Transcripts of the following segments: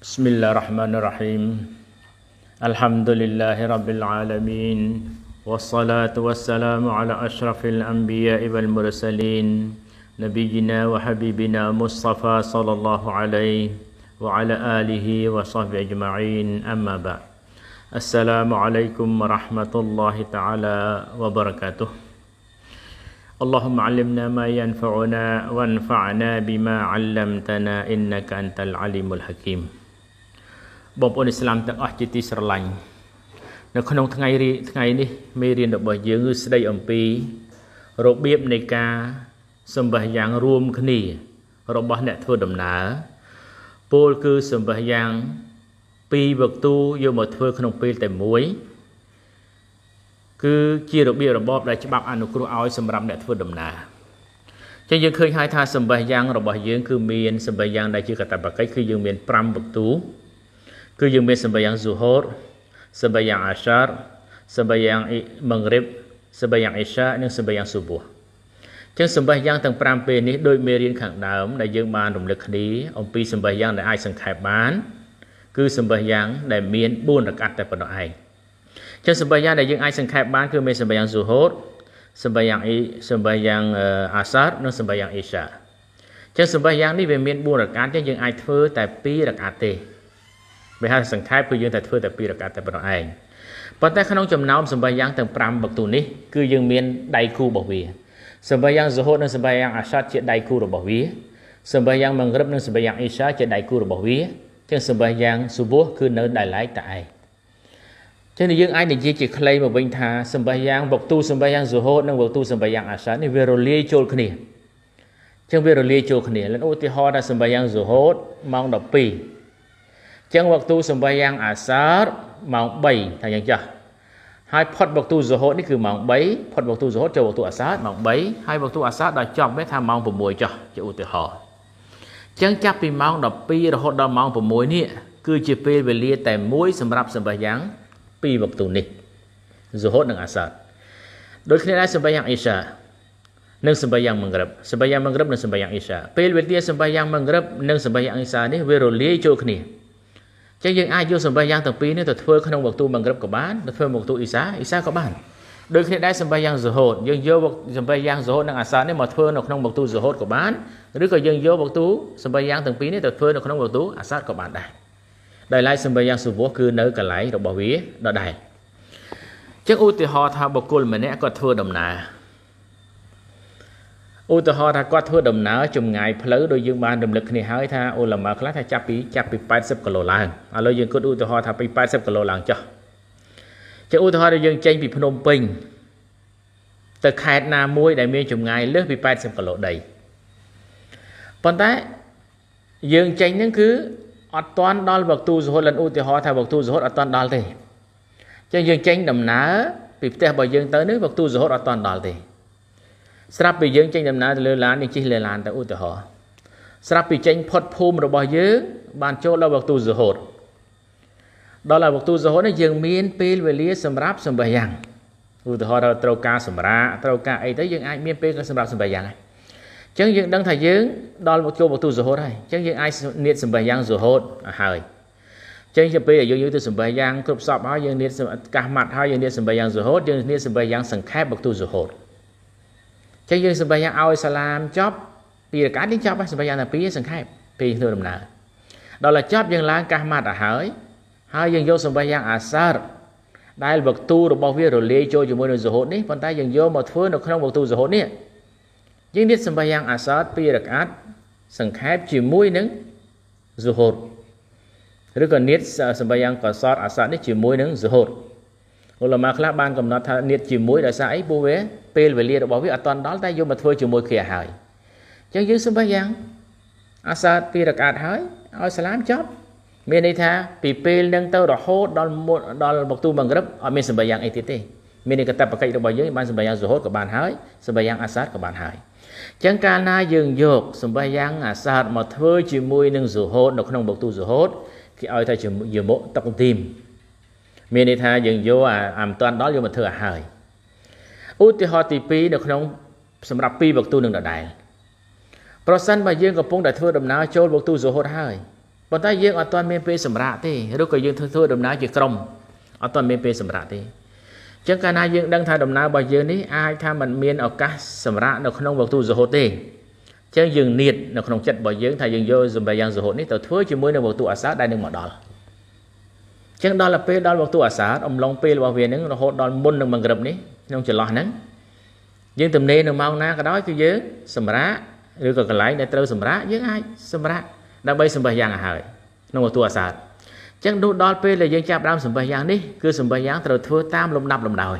بسم الله الرحمن الرحيم الحمد لله رب العالمين والصلاة والسلام على أشرف الأنبياء والمرسلين نبينا وحبيبنا مصطفى صلى الله عليه وعلى آله وصحبه أجمعين أما بعد السلام عليكم ورحمة الله تعالى وبركاته اللهم علمنا ما ينفعنا وانفعنا بما علمتنا إنك أنت العليم الحكيم បងប្អូនឥស្លាមទាំងអស់ជាទីស្រឡាញ់នៅ ក្នុងថ្ងៃថ្ងៃនេះមេរៀនរបស់យើងគឺស្ដីអំពីរបៀបនៃការសម្បះយ៉ាងរួមគ្នារបស់អ្នកធ្វើដំណើរពោលគឺសម្បះយ៉ាងពីរវកទូយកមកធ្វើក្នុងពេលតែមួយគឺជារបៀបរបបដែលច្បាប់អនុគ្រោះឲ្យ សម្រាប់អ្នកធ្វើដំណើរចឹងយើងឃើញហើយថាសម្បះយ៉ាងរបស់យើងគឺមានសម្បះយ៉ាងដែលជាកតបកិច្ចគឺយើងមាន5វកទូគឺយើងមានសម្បយ៉ាងស៊ូហូរសម្បយ៉ាងអាសារសម្បយ៉ាងមង្រិបសម្បយ៉ាងអេសានិងសម្បយ៉ាងស៊ូបួសចឹងសម្បយ៉ាងទាំង5ពេលនេះដូចមេរៀនខាងដើមដែលយើងបានរំលឹកគ្នាអំពីសម្បយ៉ាង ដែលអាចសង្ខេបបានគឺសម្បយ៉ាងដែលមាន4រកាត់តែប៉ុណ្ណោះឯងចឹងសម្បយ៉ាងដែលយើងអាចសង្ខេបបានគឺមានសម្បយ៉ាងស៊ូហូរសម្បយ៉ាងអេសម្បយ៉ាងអាសារនិងសម្បយ៉ាងអេសាចឹងសម្បយ៉ាងនេះវាមាន4រកាត់ចឹងយើងអាចធ្វើតែ2រកាត់ទេវាហៅសង្ខេបគឺយើងតែធ្វើតែពីរកាត់តែប៉ុណ្ណោះឯងប៉ុន្តែក្នុងចំណោមសម្បាយ៉ាងទាំង5បកទូនេះគឺយើងមានដៃគូរបស់វាសម្បាយ៉ាងសហូតនិងសម្បាយ៉ាងអាសាតជាដៃគូរបស់វាសម្បាយ៉ាងមង្រឹបនិងសម្បាយ៉ាងអ៊ីសាជាដៃគូរបស់វាទាំងសម្បាយ៉ាងសុបោះគឺនៅដៃឡែកតែឯងចឹងយើងអាចនិយាយជាក្លែងមកវិញថាសម្បាយ៉ាងបកទូសម្បាយ៉ាងសហូតនិងបកទូសម្បាយ៉ាងអាសាតនេះវារលាយចូលគ្នាចឹងវារលាយចូលគ្នាលើឧទាហរណ៍ថាសម្បាយ៉ាងសហូតម៉ោង12ចឹងវកទូសំបីយ៉ាងអាសារម៉ោង3ថាយ៉ាងចាស់ហើយផុតវកទូសហូតនេះគឺម៉ោង3ផុតវកទូសហូតចូលវកទូអាសារម៉ោង3ហើយវកទូអាសារដល់ចប់វិញថាម៉ោង6ចុះជាឧទាហរណ៍ចឹងចាប់ពីម៉ោង12រហូតដល់ម៉ោង6នេះគឺជាពេលវេលា តែមួយសម្រាប់សំបីយ៉ាង ពីរវកទូនេះសហូតនិងអាសារដូចគ្នាដែរសំបីយ៉ាងអ៊ីសា និងសម្បយ៉ាងមង្រឹបសម្បយ៉ាងមង្រឹបនិងសម្បយ៉ាងអ៊ីសា ពេលវេលាសម្បយ៉ាងមង្រឹបនិងសម្បយ៉ាងអ៊ីសានេះវារលាយចូលគ្នាចឹងយើងអាចយកសម្បិះយ៉ាងទាំងពីរនេះទៅធ្វើក្នុងវកទូបង្ក្រឹបក៏បានទៅធ្វើវកទូអ៊ីសាអ៊ីសាក៏បានដូចគ្នាដែរសម្បិះយ៉ាងសហូតយើងយកសម្បិះយ៉ាងសហូតនិងអាសានេះមកធ្វើនៅក្នុងវកទូសហូតក៏បានឬក៏យើងយកវកទូសម្បិះយ៉ាងទាំងពីរនេះទៅធ្វើនៅក្នុងវកទូអាសាក៏បានដែរដោយឡែកសម្បិះយ៉ាងសុវោះគឺនៅកន្លែងរបស់វាដដែលចឹងឧទាហរណ៍ថាបុគ្គលម្នាក់គាត់ធ្វើដំណើរឧទាហរណ៍ថាគាត់ធ្វើដំណើរចម្ងាយផ្លូវដោយយើងបានរំលឹកគ្នាហើយថាអូឡាម៉ាខ្លះថាចាប់ពីចាប់ពី80គីឡូឡើងឥឡូវយើងគិតឧទាហរណ៍ថាពី80គីឡូឡើងចុះចឹងឧទាហរណ៍យើងចេញពីភ្នំពេញទៅខេត្តណាមួយដែលមានចម្ងាយលើសពី80គីឡូដីប៉ុន្តែយើងចេញហ្នឹងគឺអត់ទាន់ដល់វកទូសហុលឧទាហរណ៍ថាវកទូសហុលអត់ទាន់ដល់ទេចឹងយើងចេញ ដំណើរពីផ្ទះរបស់យើងទៅនេះវកទូសហុលអត់ទាន់ដល់ទេស្រាប់ពីយើងចេញដំណើរទៅលើឡានយើងជិះលើឡានទៅឧទាហរណ៍ស្រាប់ពីចេញផុតភូមិរបស់យើងបានចូលដល់វក្ទូសហូតដល់ដល់វក្ទូសហូតនេះយើងមានពេលវេលាសម្រាប់សម្បះយ៉ាងឧទាហរណ៍ត្រូវការសម្រាកត្រូវការអីទៅយើងអាចមានពេលសម្រាប់សម្បះយ៉ាងហើយអញ្ចឹងយើងដឹងថាយើងដល់មកចូលវក្ទូសហូតហើយអញ្ចឹងយើងអាចនិតសម្បះយ៉ាងសហូតហើយចឹងទៅពេលយើងយើងទៅសម្បែងយ៉ាងគ្រប់សពហើយយើងនៀតកាសម៉ាត់ហើយយើងនៀតសម្បែងយ៉ាងសហូតយើងនៀតសម្បែងយ៉ាងសង្ខេបមកទូសហូតចឹងយើងសម្រាប់យ៉ាងឲ្យសាឡាមចប់ពីរកាត់នេះចប់ហើយសម្រាប់យ៉ាងតែពីសង្ខេបពីធ្វើដំណើរដល់តែចប់យើងឡើងកាសម៉ាត់ទៅហើយ ហើយយើងយកសម្រាប់យ៉ាងអាសារដែលវកទូរបស់វារលាយចូលជាមួយនឹងសហូតនេះប៉ុន្តែយើងយកមកធ្វើនៅក្នុងវកទូសហូតនេះយើងទៀតសម្រាប់យ៉ាងអាសារពីរកាត់សង្ខេបជាមួយនឹងសហូតឬក៏និតសម្រាប់យ៉ាងកសតអាសារនេះជាមួយនឹងសហូតឧលម៉ាខ្លះបានកំណត់ថានៀតជាមួយដោយសារអីពួកវាពេលវេលារបស់វាអត់ទាន់ដល់តែយកមកធ្វើជាមួយគ្នាហើយអញ្ចឹងយើងសម្បីយ៉ាងអាសាតពីរកាតហើយឲ្យសាឡាមចប់មានន័យថាពីពេលនឹងទៅរហូតដល់មុនដល់បកទូមង្រឹបអត់មានសម្បីយ៉ាងអីទៀតទេមានន័យកតបកិច្ចរបស់យើងបានសម្បីយ៉ាងសុហូតក៏បានហើយសម្បីយ៉ាងអាសាតក៏បានហើយអញ្ចឹងកាលណាយើងយកសម្បីយ៉ាងអាសាតមកធ្វើជាមួយនឹងសុហូតនៅក្នុងបកទូសុហូតគេឲ្យថាជាមុតតកទីមមានន័យថាយើងយកអាមិនតាន់ដល់យកមកធ្វើឲ្យហើយឧទាហរណ៍ទី2នៅក្នុង សម្រាប់ពីរវគ្គទូនឹងដដែលប្រសិនបើយើងកំពុងតែធ្វើដំណើរចូលវគ្គទូសូហុតហើយប៉ុន្តែយើងអត់ទាន់មានពេលសម្រាកទេឬក៏យើងធ្វើធ្វើដំណើរជាក្រុមអត់ទាន់មានពេលសម្រាកទេអញ្ចឹងកាលណាយើងដឹងថាដំណើររបស់យើងនេះអាចថាมันមានឱកាសសម្រាកនៅក្នុងវគ្គទូសូហុតទេអញ្ចឹងយើងនៀតនៅក្នុងចិត្តរបស់យើងថាយើងយកសម្រាប់យ៉ាងសូហុតនេះទៅធ្វើជាមួយនឹងវគ្គទូអាសាដែលនឹងមកដល់ចឹងដល់ពេលដល់វក្តអាសាអំឡុងពេលរបស់វានឹងរហូតដល់មុននឹងបង្រឹបនេះក្នុងចន្លោះហ្នឹងយើងទំនេរនៅម៉ោងណាក៏ដោយគឺយើងសម្រាកឬក៏កន្លែងដែលត្រូវសម្រាកយើងអាចសម្រាកដើម្បីសម្បិះយ៉ាងហើយក្នុងវក្តអាសាចឹងនោះដល់ពេលដែលយើងចាប់ដើមសម្បិះយ៉ាងនេះគឺសម្បិះយ៉ាងត្រូវធ្វើតាមលំដាប់លំដោយ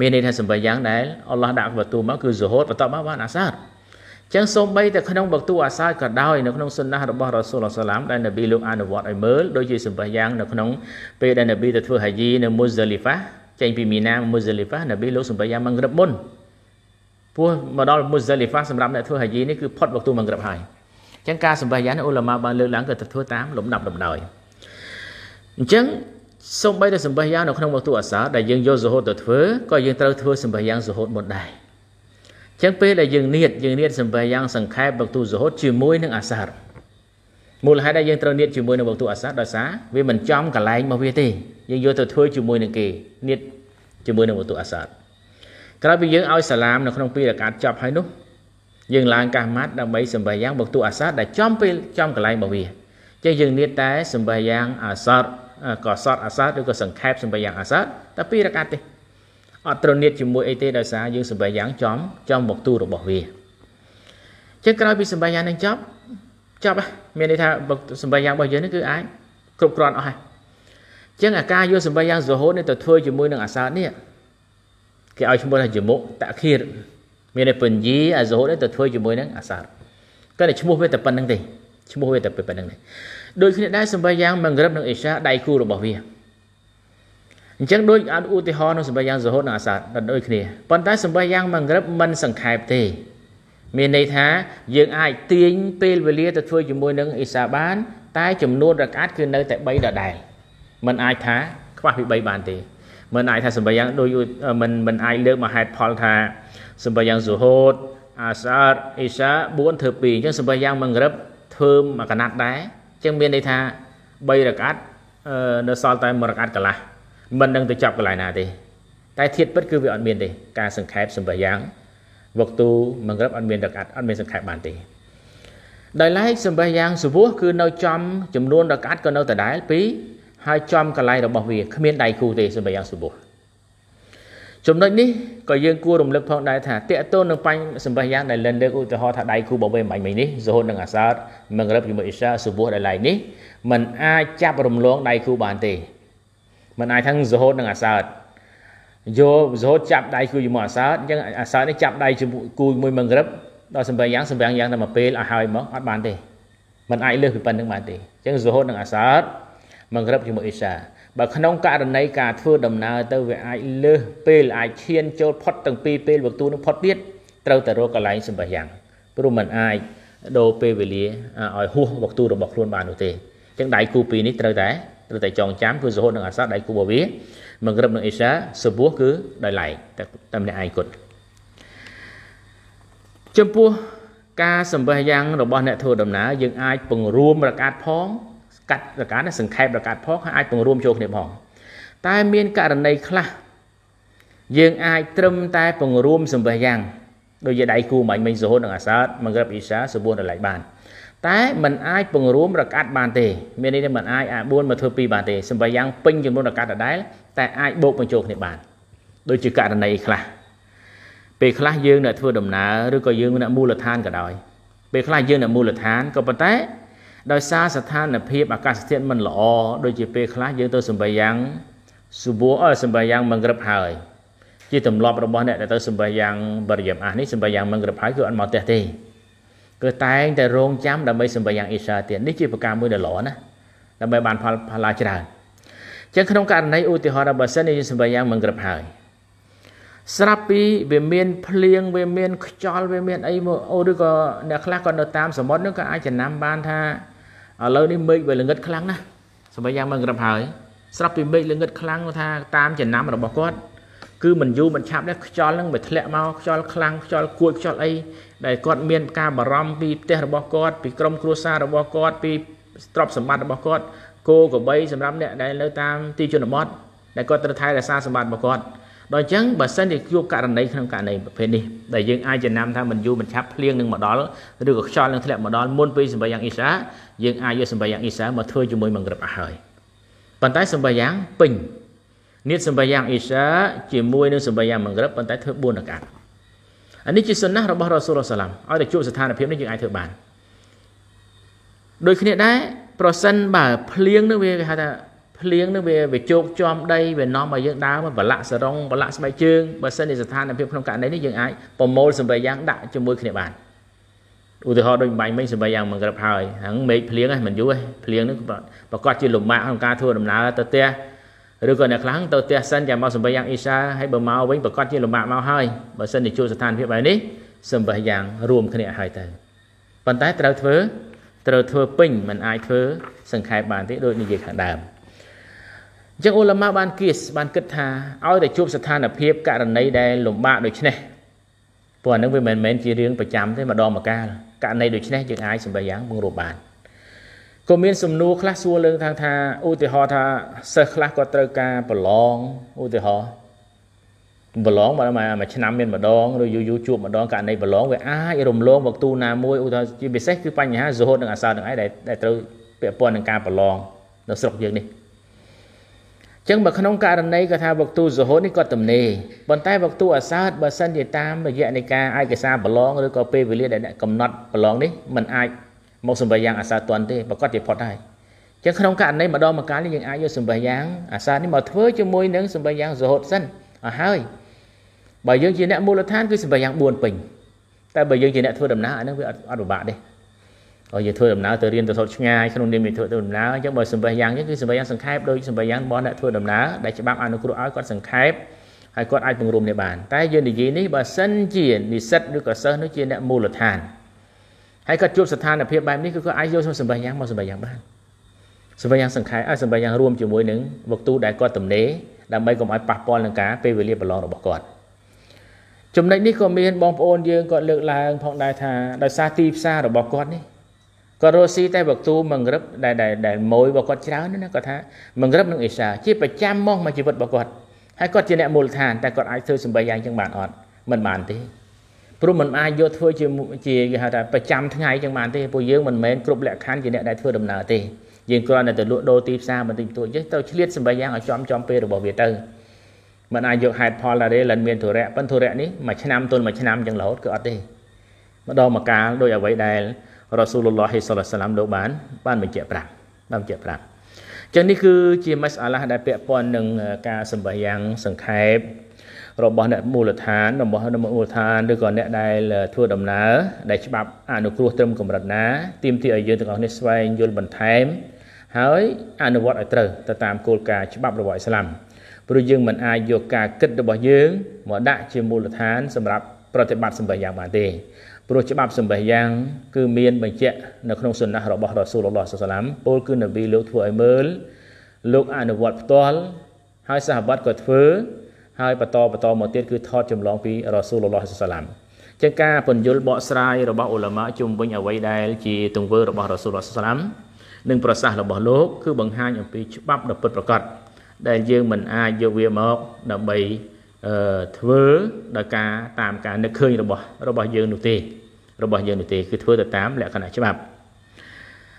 មានន័យថាសម្បិះយ៉ាងដែលអល់ឡោះដាក់វត្តទូមកគឺសូហូតបន្ទាប់មកបានអាសាចឹងសូម្បីតែក្នុងបទូអាសើក៏ដោយនៅក្នុងសុណាស់របស់រ៉ាស៊ូលសាឡាមដែលនប៊ីលោកអនុវត្តឲ្យមើលដូចជាសម្ភារយ៉ាងនៅក្នុងពេលដែលនប៊ីទៅធ្វើហាជីនៅមូហ្សាលីហ្វាចេញពីមីណាមូហ្សាលីហ្វានប៊ីលោកសម្ភារយ៉ាងមួយក្រឹបមុនពោះមកដល់មូហ្សាលីហ្វាសម្រាប់អ្នកធ្វើហាជីនេះគឺផុតបទូមួយក្រឹបហើយចឹងការសម្ភារយ៉ាងនេះអ៊ុលាម៉ាបានលើកឡើងក៏ទៅធ្វើតាមលំដាប់លំដោយអញ្ចឹងសូម្បីតែសម្ភារយ៉ាងនៅក្នុងវគ្គអាសើដែលយើងយកសហូតទៅធ្វើក៏យើងត្រូវធ្វើសម្ភារយ៉ាងសហូតមុនដែរចឹងពេលដែលយើងនៀតយើងនៀតសម្បាយ៉ាង សង្ខេបបកទូសហុតជាមួយនឹងអាសារមូលហេតុដែលយើងត្រូវនៀតជាមួយនឹងបកទូអាសារដោយសារវាមិនចំកលែងមកវាទេយើងយកទៅធ្វើជាមួយនឹងគេនៀតជាមួយនឹងបកទូអាសារក្រោយពីយើងឲ្យសាឡាមនៅក្នុងពីរកាត់ចប់ហើយនោះយើងឡើងកាសម៉ាត់ដើម្បីសម្បាយ៉ាងបកទូអាសារដែលចំពេលចំកលែងមកវាចឹងយើងនៀតតែសម្បាយ៉ាង អាសារក៏សតអាសារឬក៏សង្ខេបសម្បាយ៉ាងអាសារតែពីរកាត់ទេអត់ត្រូវនៀតជាមួយអីទេដោយសារយើងសម្បែងយ៉ាងចំចំមកទូរបស់វាចឹងក្រោយពីសម្បែងយ៉ាងនឹងចប់ចប់មានន័យថាសម្បែងយ៉ាងរបស់យើងនេះគឺអាចគ្រប់គ្រាន់អស់ហើយចឹងអាការយកសម្បែងយ៉ាងសហូតនេះទៅធ្វើជាមួយនឹងអាសើតនេះគេឲ្យឈ្មោះថាជាមុខតខៀរមានន័យពញាអាសហូតនេះទៅធ្វើជាមួយនឹងអាសើតតែឈ្មោះវាតែប៉ុណ្្នឹងទេឈ្មោះវាតែប៉ុណ្្នឹងទេដូចគ្នាដែរសម្បែងយ៉ាងមង្រឹបនិងអេសាដៃគូរបស់វាអញ្ចឹងដូចឧទាហរណ៍នៅសម្បាយ៉ាងសហតនិងអាសាដដូចគ្នាប៉ុន្តែសម្បាយ៉ាងមួយក្រឹបមិនសង្ខេបទេមានន័យថាយើងអាចទាញពេលវេលាទៅធ្វើជាមួយនឹងអេសាបាន តែ ចំនួនរកាតគឺនៅតែ3ដដែលมันអាចថា ខ្វះពី3បានទេมันអាចថាសម្បាយ៉ាងដូចมันมันអាចលើកមកហេតុផលថាសម្បាយ៉ាងសុហូតអាសាតអេសា4ធ្វើ2អញ្ចឹងសម្បាយ៉ាងមួយក្រឹបធ្វើមួយកណាត់ដែរអញ្ចឹងមានន័យថា3រកាតនៅសល់តែមួយរកាតកន្លះមិននឹងទៅចាប់កន្លែងណាទេតែធៀបពិតគឺវាអត់មានទេការសង្ខេបសម្ភារយ៉ាងវឹកទូមួយក្រិបអត់មានដកាត់អត់មានសង្ខេបបានទេដោយឡែកសម្ភារយ៉ាងសវោះគឺនៅចំ ចំនួនដកាត់ក៏នៅដដែល ពី ហើយចំកន្លែងរបស់វាគ្មានដៃគូទេសម្ភារយ៉ាងសវោះចំណុចនេះក៏យើងគួររំលឹកផងដែរថាតេតតូននឹងបាញ់សម្ភារយ៉ាងដែលលិនលើកឧទាហរណ៍ថាដៃគូបបេមិនមិញនេះសូហននឹងអាសាតមករឹបជាមួយអ៊ីសាសវោះដែលឡៃនេះมันអាចចាប់រំលងដៃគូបានទេមិនអាចថាសហូតនឹងអាសើតយកសហូតចាប់ដៃគូជាមួយអាសើតអញ្ចឹងអាសើតនេះចាប់ដៃជាមួយគូជាមួយមួយក្រឹបដល់សម្បែងយ៉ាងសម្បែងយ៉ាងតែមួយពេលឲ្យហើយមកអត់បានទេមិនអាចលើសពីប៉ុណ្្នឹងបានទេអញ្ចឹងសហូតនឹងអាសើតមួយក្រឹបជាមួយអេសាបើក្នុងករណីការធ្វើដំណើរទៅវាអាចលើសពេលអាចឈាន ចូលផុតទាំងពីរពេលវគ្គនឹងផុតទៀតត្រូវតែរកកន្លែងសម្បះយ៉ាងព្រោះมันអាចដូរពេលវេលាឲ្យហួសវគ្គរបស់ខ្លួនបាននោះទេអញ្ចឹងដៃគូពីរនេះត្រូវតែឬតែចងចាំគឺសហូតនឹងអាសាដៃគូរបស់វាមកក្រឹបនឹងអេសាសពោះគឺដោយឡែកតែតែម្នាក់ឯងគាត់ចំពោះការសម្បះយ៉ាង របស់អ្នកធ្វើដំណើរយើងអាចពង្រួមរកាត់ផងកាត់រកាត់សង្ខេបរកាត់ផងហើយអាចពង្រួមចូលគ្នាផងតែមានករណីខ្លះយើងអាចត្រឹមតែពង្រួមសម្បះយ៉ាងដោយជាដៃគូមិនមិញសហូតនឹងអាសាតមកក្រឹបអេសាសពោះដោយឡែកបានតែมันអាចពង្រួមរកាត់បានទេមានន័យថាมันអាចអា4មកធ្វើ2បានទេសំបីយ៉ាងពេញចំនួនរកាត់ដដែលតែអាចបូកបញ្ចូលគ្នាបានដូចជាករណីខ្លះពេលខ្លះយើងអ្នកធ្វើដំណើរឬក៏យើងអ្នកមូលដ្ឋានក៏ដោយ ពេលខ្លះយើងអ្នកមូលដ្ឋានក៏ប៉ុន្តែដោយសារស្ថានភាពអាកាសធាតុមិនល្អដូចជាពេលខ្លះយើងទៅសំបីយ៉ាងសួរអើសំបីយ៉ាងមិនក្រឹបហើយជាទម្លាប់របស់អ្នកដែលទៅសំបីយ៉ាងបរិយាមអាសនេះសំបីយ៉ាងមិនក្រឹបហើយគឺអត់មកផ្ទះទេគឺតែងតែរងចាំដើម្បីសម្បែងយ៉ាងអ៊ីសាទៀតនេះជាប្រការមួយដ៏ល្អណាដើម្បីបានផលផលឡាច្រើនចឹងក្នុងករណីឧទាហរណ៍របស់សិនយើងសម្បែងយ៉ាងមិនគ្រប់ហើយស្រាប់ពីវាមាន ភ្លៀងវាមានខ្យល់វាមានអីមកអូឬក៏អ្នកខ្លះក៏នៅតាមសមុទ្រនោះក៏អាចចំណាំបានថាឥឡូវនេះមេឃវាល្ងឹតខ្លាំងណាស់សម្រាប់យ៉ាងមិនក្រឹបហើយស្រាប់ពីមេឃល្ងឹតខ្លាំងថាតាមចំណាំរបស់គាត់គឺមិនយូរមិនឆាប់ដែរខ្យល់នឹងវាធ្លាក់មកខ្យល់ខ្លាំងខ្យល់គួចខ្យល់អីដែលគាត់មាន ការបារម្ភពីផ្ទះរបស់គាត់ពីក្រុមគ្រួសាររបស់គាត់ពីទ្រព្យសម្បត្តិរបស់គាត់គោក្របីសម្រាប់អ្នកដែលនៅតាមទីជនបទដែលគាត់ត្រូវថែរក្សាសម្បត្តិរបស់គាត់ដល់អញ្ចឹងបើសិនជាជួបករណីក្នុងករណីប្រភេទនេះដែលយើងអាចចំណាំថាមិនយូរមិនឆាប់ភ្លៀងនឹងមកដល់ឬក៏ខ្យល់នឹងធ្លាក់មកដល់មុនពេលសម្បាយ៉ាងអ៊ីសាយើងអាចយកសម្បាយ៉ាងអ៊ីសាមកធ្វើជាមួយមង្រឹបឲ្យហើយប៉ុន្តែសម្បាយ៉ាងពេញនៀតសម្បាយ៉ាងអ៊ីសាជាមួយនឹងសម្បាយ៉ាងមង្រឹបប៉ុន្តែ ធ្វើ4រកាត់អានេះជាសុណាស់របស់រ៉ាស៊ូលសាឡាំឲ្យតែជួបស្ថានភាពនេះយើងអាចធ្វើបានដូចគ្នាដែរប្រសិនបើភ្លៀងនឹងវាគេហៅថាភ្លៀងនឹងវាវាជោកចំដីវានាំឲ្យយើងដើរមកបលាក់សរងបលាក់ស្បែកជើងបើសិនជាស្ថានភាពក្នុងករណីនេះយើងអាចប្រមូលសម្បាយ៉ាង ដាក់ជាមួយគ្នាបានឧទាហរណ៍ដូចបាញ់មិញសម្បាយ៉ាងមកក្រឹបហើយហ្នឹងមេឃភ្លៀងហ្នឹងមិនយូរទេភ្លៀងហ្នឹងប្រកាសជាលំបាកក្នុងការធ្វើដំណើរទៅផ្ទះឬក៏អ្នកខ្លះទៅផ្ទះសិនចាំមកសម្បិយ៉ាងអ៊ីសាហើយបើមកវិញប្រកាសជាលំបាកមកហើយបើសិនជាជួបស្ថានភាពបែបនេះសម្បិយ៉ាងរួមគ្នាហើយទៅប៉ុន្តែត្រូវធ្វើត្រូវធ្វើពេញមិនអាចធ្វើសង្ខេបបានទេដូចនិយាយខាងដើមអញ្ចឹងអ៊ូឡាម៉ាបានគៀសបានគិតថាឲ្យតែជួបស្ថានភាពករណីដែលលំបាកដូចនេះព្រោះអានឹងវាមិនមែនជារឿងប្រចាំទេម្ដងម្កាលករណីដូចនេះយើងអាចសម្បិយ៉ាងបង្រួបបាន។ក៏មានសំណួរខ្លះសួរលើថាថាឧទាហរណ៍ថាសិស្សខ្លះគាត់ត្រូវការប្រឡងឧទាហរណ៍ប្រឡងបើមួយឆ្នាំមានម្ដងឬយូរយូរជួបម្ដងករណីប្រឡងវាអាចរំលងវគ្គណាមួយឧទាហរណ៍ជាពិសេសគឺបញ្ហាសុហតនឹងអាសោតនឹងឯងដែលត្រូវពាក់ព័ន្ធនឹងការប្រឡងនៅស្រុកយើងនេះអញ្ចឹងបើក្នុងករណីក៏ថាវគ្គសុហតនេះគាត់ទំនេរប៉ុន្តែវគ្គអាសោតបើសិនជាតាមរយៈនៃការឯកសារប្រឡងឬក៏ពេលវេលាដែលកំណត់ប្រឡងនេះมันអាចមកសំបីយ៉ាងអាសាតន់ទេប្រកាសជាផុតហើយចឹងក្នុងករណីម្ដងម្កាលនេះយើងអាចយកសំបីយ៉ាងអាសានេះមកធ្វើជាមួយនឹងសំបីយ៉ាងសហុតសិនអស់ហើយបើយើងជាអ្នកមូលដ្ឋានគឺសំបីយ៉ាង4ពេញតែបើយើងជាអ្នកធ្វើដំណើរអានឹងវាអត់ពិបាកទេហើយយើងធ្វើដំណើរទៅរៀនទៅសូត្រឆ្ងាយក្នុងនាមយើងធ្វើដំណើរអញ្ចឹងបើសំបីយ៉ាងអញ្ចឹងគឺសំបីយ៉ាងសង្ខេបដោយសំបីយ៉ាងរបស់អ្នកធ្វើដំណើរដែលច្បាប់អនុគ្រោះឲ្យគាត់សង្ខេបហើយគាត់អាចពង្រួមនេះបាន តែយើងនិយាយនេះបើសិនជានិស្សិតឬក៏សិស្សនោះជាអ្នកមូលដ្ឋានហើយគាត់ជួបស្ថានភាពបែបនេះគឺគាត់អាចយកសម្បិយ៉ាងមកសម្បិយ៉ាងបានសម្បិយ៉ាងសង្ខេបអាចសម្បិយ៉ាងរួមជាមួយនឹងវកទូដែលគាត់ទំនេរដើម្បីកុំឲ្យប៉ះពាល់នឹងការពេលវេលាប្រឡងរបស់គាត់ចំណុចនេះក៏មានបងប្អូនយើងគាត់លើកឡើងផងដែរថាដោយសារទីផ្សាររបស់គាត់នេះគាត់រស់ស៊ីតែវកទូមួយងឹបដែលដែលម៉ួយរបស់គាត់ច្រើនណាគាត់ថាមួយងឹបនឹងអេសាជាប្រចាំមកមកជីវិតរបស់គាត់ហើយគាត់ជាអ្នកមូលដ្ឋានតែគាត់អាចធ្វើសម្បិយ៉ាងចឹងបានអត់មិនបានទេព្រោះมันអាចយកធ្វើជាជាគេហៅថាប្រចាំថ្ងៃចឹងបានទេពួកយើងមិនមែនគ្រប់លក្ខខណ្ឌជាអ្នកដែលធ្វើដំណើរទេយើងគ្រាន់តែទៅលក់ដូរទីផ្សារបន្តិចបន្តួចចេះទៅឆ្លៀតសម្បែយ៉ាងឲ្យចំចំពេលរបស់វាទៅมันអាចយកហេតុផលដែរលិនមានធុរៈប៉ុន្តែធុរៈនេះមួយឆ្នាំទល់មួយឆ្នាំចឹងរហូតគឺអត់ទេម្ដងមកកាលដោយអ្វីដែលរ៉ាស៊ូលឡោះសល្ឡាមលោកបាន បានបញ្ជាក់ប្រាប់បានបញ្ជាក់ប្រាប់ចឹងនេះគឺជាមសអាឡាដែលពាក់ព័ន្ធនឹងការសម្បែយ៉ាងសង្ខេបរបស់អ្នកមូលដ្ឋានរបស់មូលដ្ឋានឬក៏អ្នកដែលធ្វើដំណើរដែលច្បាប់ អនុគ្រោះត្រឹមកម្រិតណាទាមទារឲ្យយើងទាំងអស់នេះស្វែងយល់បន្ថែម ហើយអនុវត្តឲ្យត្រូវទៅតាមគោលការណ៍ច្បាប់របស់ឥស្លាមព្រោះយើងមិនអាចយកការគិតរបស់យើងមកដាក់ជាមូលដ្ឋានសម្រាប់ប្រតិបត្តិសម្បិយ៉ាងបានទេព្រោះច្បាប់សម្បិយ៉ាង គឺមានបញ្ជាក់នៅក្នុងសុណាហ៍របស់រ៉ាស៊ូលឡោះសាឡាមពលគឺនប៊ីលោកធ្វើឲ្យមើលលោកអនុវត្តផ្ទាល់ហើយសាហាបតក៏ធ្វើហើយបន្តបន្តមកទៀតគឺថតចម្លងពីរ៉ាស៊ូលឡោះសាឡាមចឹងការពន្យល់បកស្រាយរបស់អ៊ុលាម៉ាជុំវិញអ្វីដែលជាទង្វើរបស់រ៉ាស៊ូលឡោះសាឡាមនិងប្រសាសន៍របស់លោកគឺបង្ហាញអំពីច្បាប់ដ៏ពិតប្រាកដដែលយើងមិនអាចយកវាមកដើម្បីអឺធ្វើដោយការតាមការនឹកឃើញរបស់របស់យើងនោះទេរបស់យើងនោះទេគឺធ្វើទៅតាមលក្ខណៈច្បាប់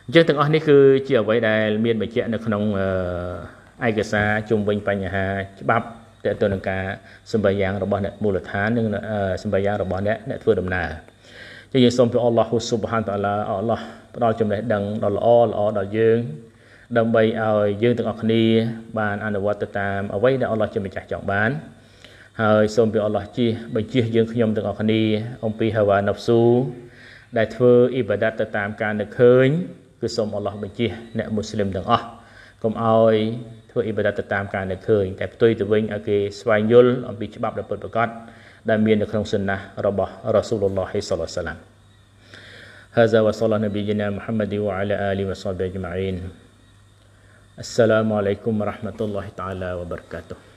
អញ្ចឹងទាំងអស់នេះគឺជាអ្វីដែល មានបញ្ជាក់នៅក្នុងឯកសារជុំវិញបញ្ហាច្បាប់តទៅនឹងការសម្បិយ៉ាងរបស់អ្នកមូលដ្ឋាននិងសម្បិយ៉ាងរបស់អ្នកអ្នកធ្វើដំណើរជាយើងសូមព្រះអល់ឡោះហ៊ូស៊ុបហានតាឡាអល់ឡោះផ្ដល់ចំណេះដឹងដ៏ល្អល្អដល់យើងដើម្បីឲ្យយើងទាំងអស់គ្នា បាន អនុវត្តទៅតាម អ្វីដែលអល់ឡោះជាម្ចាស់ចង់បានហើយសូមព្រះអល់ឡោះជៀសបញ្ជៀសយើងខ្ញុំទាំងអស់គ្នាអំពីហាវ៉ាណាហ្ស៊ូដែលធ្វើអ៊ីបាដាតទៅតាមការនឹកឃើញគឺសូមអល់ឡោះបញ្ជៀសអ្នកមូស្លីមទាំងអស់កុំឲ្យធ្វើអ៊ីបាដាតទៅតាមការដែលឃើញតែផ្ទុយទៅវិញឲ្យគេស្វែងយល់អំពីច្បាប់ដ៏ពិតប្រាកដដែលមាននៅក្នុងសុណារបស់រ៉ាស៊ូលឡោះសល្លសាឡាម هذا وصلى نبينا محمد وعلى آله وصحبه أجمعين السلام عليكم ورحمة الله تعالى وبركاته